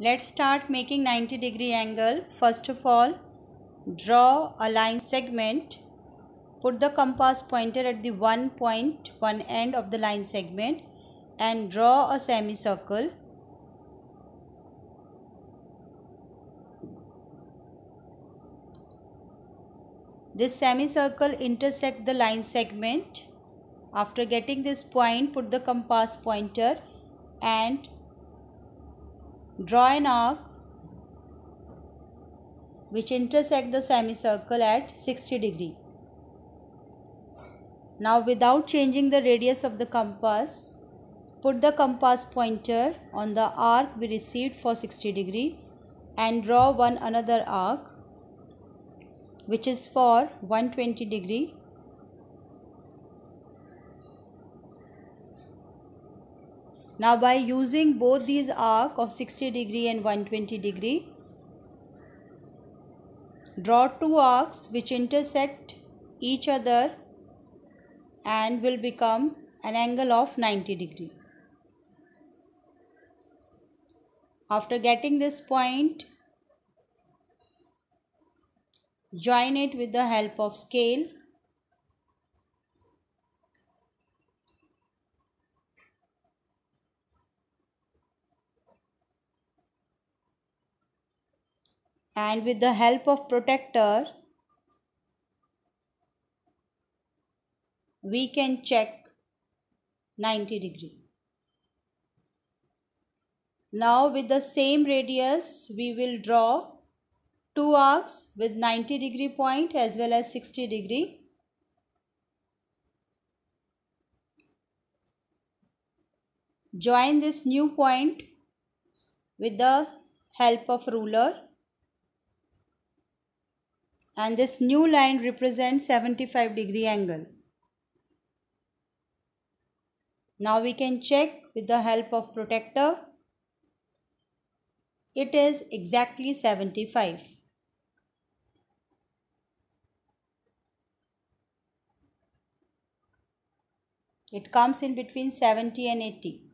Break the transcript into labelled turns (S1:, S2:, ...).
S1: Let's start making 90 degree angle. First of all, draw a line segment. Put the compass pointer at the one point, one end of the line segment and draw a semicircle. This semicircle intersect the line segment. After getting this point, put the compass pointer and Draw an arc which intersect the semicircle at 60 degree. Now without changing the radius of the compass, put the compass pointer on the arc we received for 60 degree and draw one another arc which is for 120 degree Now by using both these arc of 60 degree and 120 degree, draw two arcs which intersect each other and will become an angle of 90 degree. After getting this point, join it with the help of scale and with the help of protector we can check 90 degree. Now with the same radius we will draw two arcs with 90 degree point as well as 60 degree. Join this new point with the help of ruler and this new line represents 75 degree angle. Now we can check with the help of protector. It is exactly 75. It comes in between 70 and 80.